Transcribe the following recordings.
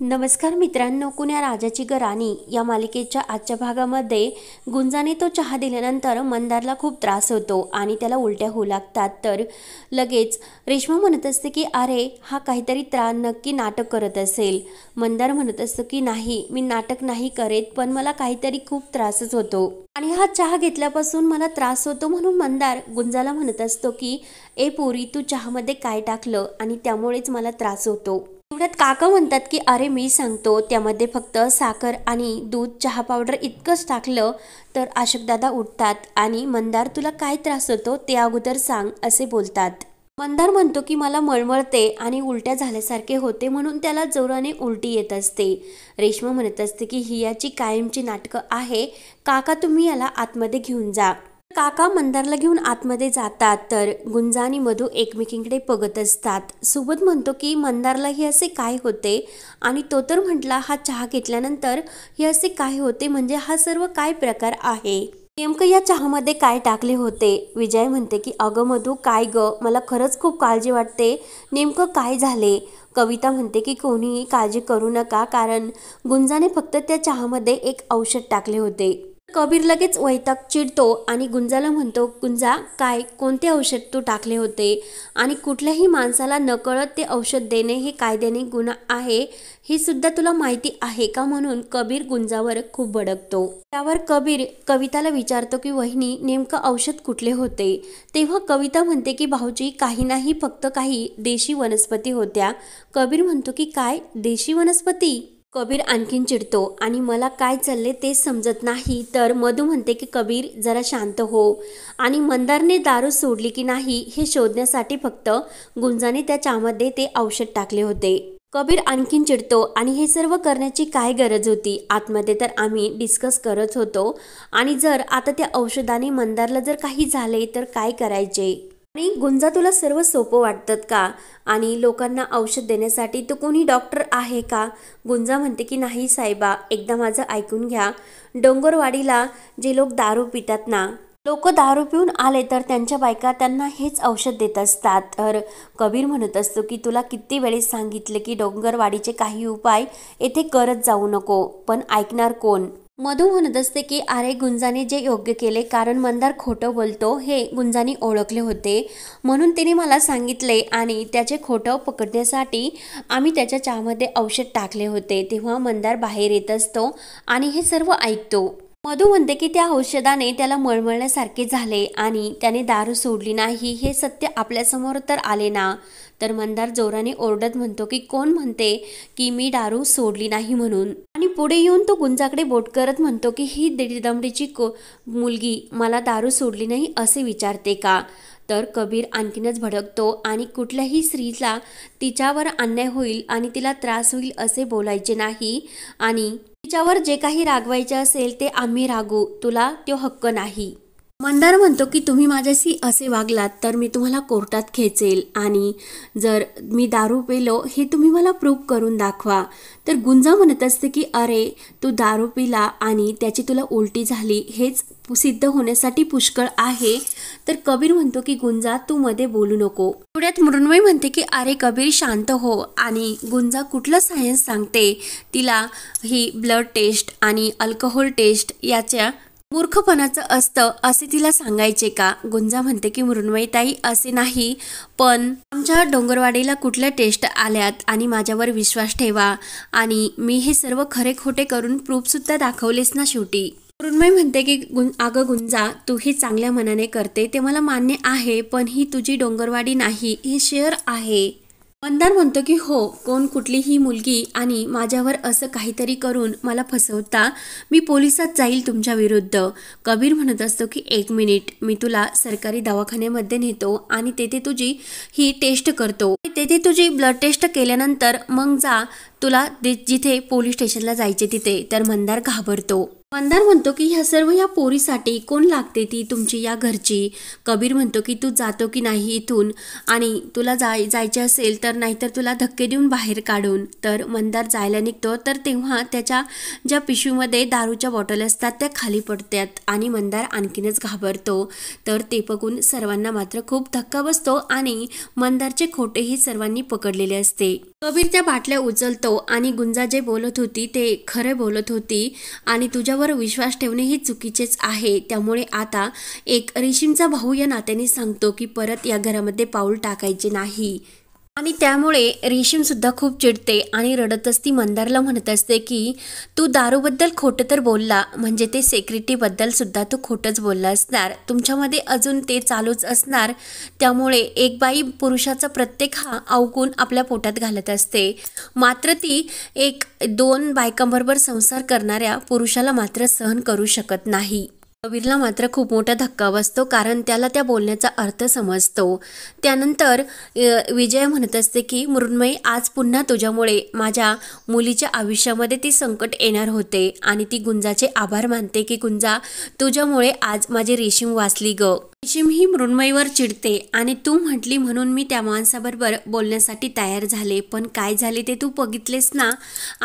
नमस्कार मित्रांनो कुण्या राजाची गराणी या मालिकेच्या आजच्या भागामध्ये गुंजाने तो चहा दिल्यानंतर मंदारला खूप त्रास होतो आणि त्याला उलट्या होऊ लागतात तर लगेच रेश्मा म्हणत असते की अरे हा काहीतरी त्रा नक्की नाटक करत असेल मंदार म्हणत असतो की नाही मी नाटक नाही करेत पण मला काहीतरी खूप त्रासच होतो आणि हा चहा घेतल्यापासून मला त्रास होतो म्हणून मंदार गुंजाला म्हणत असतो की ए पोरी तू चहामध्ये काय टाकलं आणि त्यामुळेच मला त्रास होतो काका म्हणतात की अरे मी सांगतो त्यामध्ये फक्त साखर आणि दूध चहा पावडर इतकंच टाकलं तर अशोकदादा उठतात आणि मंदार तुला काय त्रास होतो ते अगोदर सांग असे बोलतात मंदार म्हणतो की मला मळमळते आणि उलट्या झाल्यासारखे होते म्हणून त्याला जोराने उलटी येत असते रेश्मा म्हणत असते की ही याची कायमची नाटकं आहे काका तुम्ही याला आतमध्ये घेऊन जा काका मंदारला घेऊन आतमध्ये जातात तर गुंजा आणि मधू एकमेकींकडे बघत असतात सुबोध म्हणतो की मंदारला हे असे काय होते आणि तो तर म्हटला हा चहा घेतल्यानंतर हे असे काय होते म्हणजे हा सर्व काय प्रकार आहे नेमकं या चहामध्ये काय टाकले होते विजय म्हणते की अगं मधू काय ग मला खरंच खूप काळजी वाटते नेमकं काय झाले कविता म्हणते की कोणीही काळजी करू नका कारण गुंजाने फक्त त्या चहामध्ये एक औषध टाकले होते कबीर लगेच वैताग चिडतो आणि गुंजाला म्हणतो गुंजा काय कोणते औषध तू टाकले होते आणि कुठल्याही माणसाला नकळत ते औषध देणे हे कायद्याने गुन्हा आहे हे सुद्धा तुला माहिती आहे का म्हणून कबीर गुंजावर खूप भडकतो त्यावर कबीर कविताला विचारतो की वहिनी नेमकं औषध कुठले होते तेव्हा कविता म्हणते की भाऊजी काही नाही फक्त काही देशी वनस्पती होत्या कबीर म्हणतो की काय देशी वनस्पती कबीर आणखीन चिडतो आणि मला काय चालले ते समजत नाही तर मधू म्हणते की कबीर जरा शांत हो आणि मंदारने दारू सोडली की नाही हे शोधण्यासाठी फक्त गुंजाने त्या चामध्ये ते औषध टाकले होते कबीर आणखीन चिडतो आणि हे सर्व करण्याची काय गरज होती आतमध्ये तर आम्ही डिस्कस करत होतो आणि जर आता त्या औषधाने मंदारला जर काही झाले तर काय करायचे आणि गुंजा तुला सर्व सोपं वाटतात का आणि लोकांना औषध देण्यासाठी तू कोणी डॉक्टर आहे का गुंजा म्हणते की नाही साहेबा एकदा माझं ऐकून घ्या डोंगरवाडीला जे लोक दारू पितात ना लोक दारू पिऊन आले तर त्यांच्या बायका त्यांना हेच औषध देत असतात तर कबीर म्हणत असतो की तुला किती वेळेस सांगितलं की डोंगरवाडीचे काही उपाय येथे करत जाऊ नको पण ऐकणार कोण मधू म्हणत असते की अरे गुंजाने जे योग्य केले कारण मंदार खोटं बोलतो हे गुंजाने ओळखले होते म्हणून तिने मला सांगितले आणि त्याचे खोटं पकडण्यासाठी आम्ही त्याच्या चहामध्ये औषध टाकले होते तेव्हा मंदार बाहेर येत असतो आणि हे सर्व ऐकतो मधू म्हणते की त्या औषधाने त्याला मळमळण्यासारखे झाले आणि त्याने दारू सोडली नाही हे सत्य आपल्यासमोर तर आले ना तर मंदार जोराने ओरडत म्हणतो की कोण म्हणते की मी दारू सोडली नाही म्हणून आणि पुढे येऊन तो गुंजाकडे बोट करत म्हणतो की ही दिडीदमडीची को मुलगी मला दारू सोडली नाही असे विचारते का तर कबीर आणखीनच भडकतो आणि कुठल्याही स्त्रीला तिच्यावर अन्याय होईल आणि तिला त्रास होईल असे बोलायचे नाही आणि तिच्यावर जे काही रागवायचे असेल ते आम्ही रागू तुला तो हक्क नाही मंदार म्हणतो की तुम्ही माझ्याशी असे वागलात तर मी तुम्हाला कोर्टात खेचेल आणि जर मी दारू पिलो हे तुम्ही मला प्रूफ करून दाखवा तर गुंजा म्हणत असते की अरे तू दारू पिला आणि त्याची तुला उलटी झाली हेच सिद्ध होण्यासाठी पुष्कळ आहे तर कबीर म्हणतो की गुंजा तू मध्ये बोलू नको थोड्यात मृण्मयी म्हणते की अरे कबीर शांत हो आणि गुंजा कुठलं सायन्स सांगते तिला ही ब्लड टेस्ट आणि अल्कोहोल टेस्ट याच्या मूर्खपणाचं असतं असे तिला सांगायचे का गुंजा म्हणते की ताई असे नाही पण आमच्या डोंगरवाडीला कुठल्या टेस्ट आल्यात आणि माझ्यावर विश्वास ठेवा आणि मी हे सर्व खरे खोटे करून प्रूफसुद्धा दाखवलेस ना शेवटी मृण्मयी म्हणते की गुं अगं गुंजा तू हे चांगल्या मनाने करते ते मला मान्य आहे पण ही तुझी डोंगरवाडी नाही हे शेअर आहे मंदार म्हणतो की हो कोण कुठलीही मुलगी आणि माझ्यावर असं काहीतरी करून मला फसवता मी पोलिसात जाईल तुमच्या विरुद्ध कबीर म्हणत असतो की एक मिनिट मी तुला सरकारी दवाखान्यामध्ये नेतो आणि तेथे तुझी ही टेस्ट करतो तेथे तुझी ब्लड टेस्ट केल्यानंतर मग जा तुला जिथे पोलीस स्टेशनला जायचे तिथे तर मंदार घाबरतो मंदार म्हणतो की ह्या सर्व या पोरीसाठी कोण लागते ती तुमची या घरची कबीर म्हणतो की तू जातो की नाही इथून आणि तुला जाय जायचे असेल तर नाहीतर तुला धक्के देऊन बाहेर काढून तर मंदार जायला निघतो तर तेव्हा त्याच्या ज्या पिशवीमध्ये दारूच्या बॉटल असतात त्या खाली पडतात आणि मंदार आणखीनच घाबरतो तर ते बघून सर्वांना मात्र खूप धक्का बसतो आणि मंदारचे खोटेही सर्वांनी पकडलेले असते कबीर त्या बाटल्या उचलतो आणि गुंजा जे बोलत होती ते खरे बोलत होती आणि तुझ्यावर विश्वास ठेवणे ही चुकीचेच आहे त्यामुळे आता एक रेशीमचा भाऊ या नात्याने सांगतो की परत या घरामध्ये पाऊल टाकायचे नाही आणि त्यामुळे रेशीमसुद्धा खूप चिडते आणि रडतच ती मंदारला म्हणत असते की तू दारूबद्दल खोटं तर बोलला म्हणजे ते सेक्रेटरीबद्दल सुद्धा तू खोटंच बोलला असणार तुमच्यामध्ये अजून ते चालूच असणार त्यामुळे एक बाई पुरुषाचा प्रत्येक हा अवगुण आपल्या पोटात घालत असते मात्र ती एक दोन बायकांबरोबर संसार करणाऱ्या पुरुषाला मात्र सहन करू शकत नाही कबीरला मात्र खूप मोठा धक्का बसतो कारण त्याला त्या बोलण्याचा अर्थ समजतो त्यानंतर विजय म्हणत असते की मृण्मयी आज पुन्हा तुझ्यामुळे माझ्या मुलीच्या आयुष्यामध्ये ती संकट येणार होते आणि ती गुंजाचे आभार मानते की गुंजा तुझ्यामुळे आज माझी रेशीम वाचली ग रेशीम ही मृण्मयीवर चिडते आणि तू म्हटली म्हणून मी त्या माणसाबरोबर बोलण्यासाठी तयार झाले पण काय झाले ते तू बघितलेस ना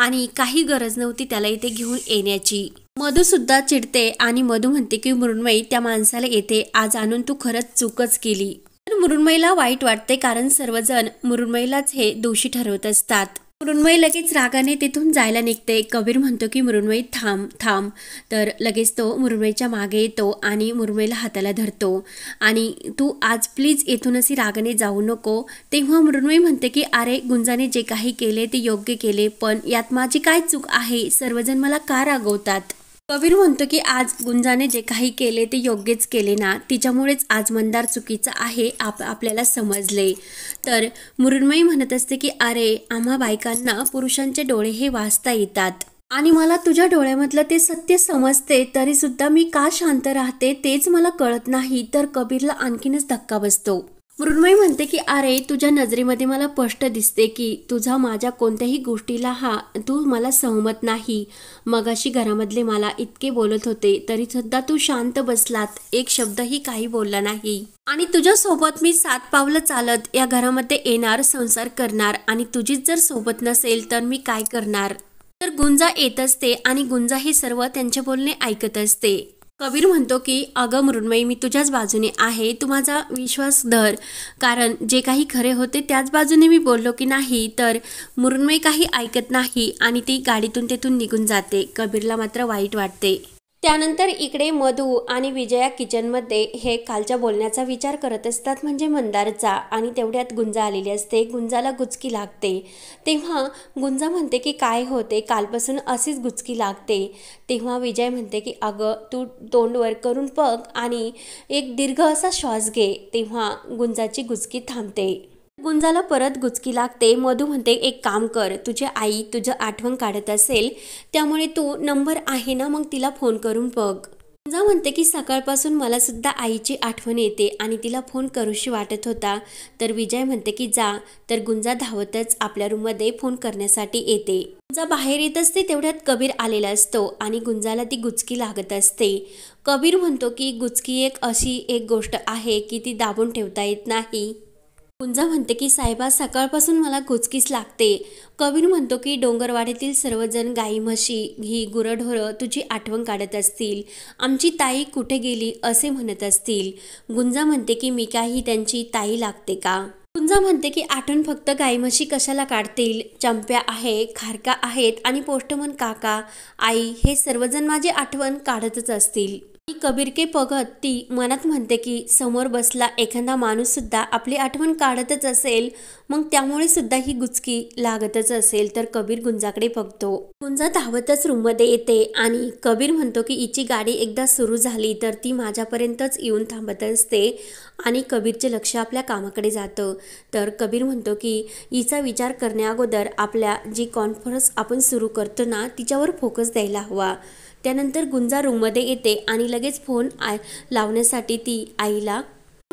आणि काही गरज नव्हती त्याला इथे घेऊन येण्याची मधूसुद्धा चिडते आणि मधू म्हणते की मृण्मयी त्या माणसाला येते आज आणून तू खरंच चूकच केली तर मृण्मयीला वाईट वाटते कारण सर्वजण मृण्मयीलाच हे दोषी ठरवत असतात मृण्मयी लगेच रागाने तिथून जायला निघते कबीर म्हणतो की मृण्मयी थांब थांब तर लगेच तो मृण्मयीच्या मागे येतो आणि मृण्मयीला हाताला धरतो आणि तू आज प्लीज असे रागाने जाऊ नको तेव्हा मृण्मयी म्हणते की अरे गुंजाने जे काही केले ते योग्य केले पण यात माझी काय चूक आहे सर्वजण मला का रागवतात कबीर म्हणतो की आज गुंजाने जे काही केले ते योग्यच केले ना तिच्यामुळेच आज मंदार चुकीचं आहे आप आपल्याला समजले तर मुरुणमयी म्हणत असते की अरे आम्हा बायकांना पुरुषांचे डोळे हे वाचता येतात आणि मला तुझ्या डोळ्यामधलं ते सत्य समजते तरीसुद्धा मी का शांत राहते तेच मला कळत नाही तर कबीरला आणखीनच धक्का बसतो मृण्मयी म्हणते की अरे तुझ्या नजरेमध्ये मला स्पष्ट दिसते की तुझा माझ्या कोणत्याही गोष्टीला हा तू मला सहमत नाही मगाशी घरामधले मला इतके बोलत होते तरी सुद्धा तू शांत बसलात एक शब्दही काही बोलला नाही आणि तुझ्यासोबत मी सात पावलं चालत या घरामध्ये येणार संसार करणार आणि तुझीच जर सोबत नसेल तर मी काय करणार तर गुंजा येत असते आणि गुंजा हे सर्व त्यांचे बोलणे ऐकत असते कबीर म्हणतो की अगं मृण्मयी मी तुझ्याच बाजूने आहे तू माझा विश्वास धर कारण जे काही खरे होते त्याच बाजूने मी बोललो की नाही तर मृण्मयी काही ऐकत नाही आणि ती गाडीतून तेथून निघून जाते कबीरला मात्र वाईट वाटते त्यानंतर इकडे मधू आणि विजया किचनमध्ये हे कालच्या बोलण्याचा विचार करत असतात म्हणजे मंदारचा आणि तेवढ्यात गुंजा आलेली असते गुंजाला गुचकी लागते तेव्हा गुंजा म्हणते की काय होते कालपासून अशीच गुचकी लागते तेव्हा विजय म्हणते की अगं तू तोंडवर करून बघ आणि एक दीर्घ असा श्वास घे तेव्हा गुंजाची गुचकी थांबते गुंजाला परत गुचकी लागते मधू म्हणते एक काम कर तुझी आई तुझं आठवण काढत असेल त्यामुळे तू नंबर आहे ना मग तिला फोन करून बघ गुंजा म्हणते की सकाळपासून मला सुद्धा आईची आठवण येते आणि तिला फोन करूशी वाटत होता तर विजय म्हणते की जा तर गुंजा धावतच आपल्या रूममध्ये फोन करण्यासाठी येते गुंजा बाहेर येत असते तेवढ्यात कबीर आलेला असतो आणि गुंजाला ती गुचकी लागत असते कबीर म्हणतो की गुचकी एक अशी एक गोष्ट आहे की ती दाबून ठेवता येत नाही कुंजा म्हणते की साहेबा सकाळपासून मला कुचकीस लागते कवीर म्हणतो की डोंगरवाडीतील सर्वजण गाई म्हशी ही गुरढोरं तुझी आठवण काढत असतील आमची ताई कुठे गेली असे म्हणत असतील गुंजा म्हणते की मी काही त्यांची ताई लागते का गुंजा म्हणते की आठवण फक्त गाई म्हशी कशाला काढतील चंप्या आहे खारका आहेत आणि पोस्टमन काका आई हे सर्वजण माझी आठवण काढतच असतील कबीर के पगत ती मनात म्हणते की समोर बसला एखादा माणूससुद्धा आपली आठवण काढतच असेल मग त्यामुळे सुद्धा ही गुचकी लागतच असेल तर कबीर गुंजाकडे बघतो गुंजा धावतच रूममध्ये येते आणि कबीर म्हणतो की हिची गाडी एकदा सुरू झाली तर ती माझ्यापर्यंतच येऊन थांबत असते आणि कबीरचे लक्ष आपल्या कामाकडे जातं तर कबीर म्हणतो की हिचा विचार करण्याअगोदर आपल्या जी कॉन्फरन्स आपण सुरू करतो ना तिच्यावर फोकस द्यायला हवा त्यानंतर गुंजा रूममध्ये येते आणि लगेच फोन आय लावण्यासाठी ती आईला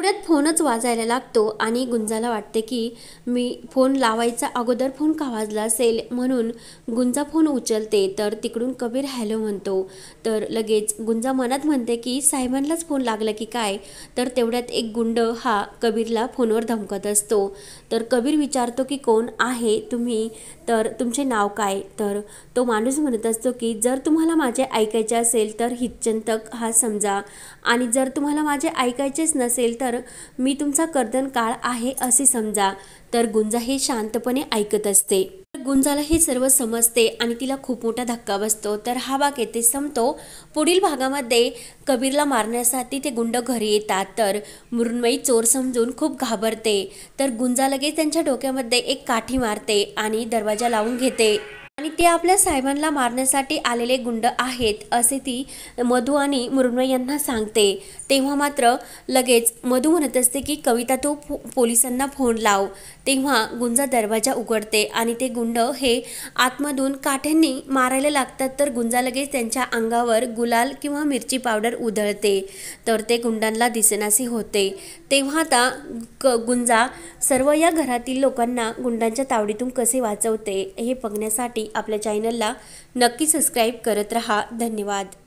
पुण्यात फोनच वाजायला लागतो आणि गुंजाला वाटते की मी फोन लावायचा अगोदर फोन का वाजला असेल म्हणून गुंजा फोन उचलते तर तिकडून कबीर हॅलो म्हणतो तर लगेच गुंजा मनात म्हणते की साहेबांनाच फोन लागला की काय तर तेवढ्यात एक गुंड हा कबीरला फोनवर धमकत असतो तर कबीर विचारतो की कोण आहे तुम्ही तर तुमचे नाव काय तर तो माणूस म्हणत असतो की जर तुम्हाला माझे ऐकायचे असेल तर हितचिंतक हा समजा आणि जर तुम्हाला माझे ऐकायचेच नसेल तर तर मी तुमचा कर्दन काळ आहे असे समजा तर गुंजा हे शांतपणे ऐकत असते गुंजाला हे सर्व समजते आणि तिला खूप मोठा धक्का बसतो तर हा भाग येथे संपतो पुढील भागामध्ये कबीरला मारण्यासाठी ते गुंड घरी येतात तर मृण्मयी चोर समजून खूप घाबरते तर गुंजा लगेच त्यांच्या डोक्यामध्ये एक काठी मारते आणि दरवाजा लावून घेते आणि ते आपल्या साहेबांना मारण्यासाठी आलेले गुंड आहेत असे ती मधू आणि मृण्मय यांना सांगते तेव्हा मात्र लगेच मधू म्हणत असते की कविता तो पोलिसांना फोन लाव तेव्हा गुंजा दरवाजा उघडते आणि ते गुंड हे आतमधून काठ्यांनी मारायला लागतात तर गुंजा लगेच त्यांच्या अंगावर गुलाल किंवा मिरची पावडर उधळते तर ते गुंडांना दिसेनासे होते तेव्हा आता क गुंजा सर्व या घरातील लोकांना गुंडांच्या तावडीतून कसे वाचवते हे बघण्यासाठी आपल्या चॅनलला नक्की सबस्क्राईब करत रहा धन्यवाद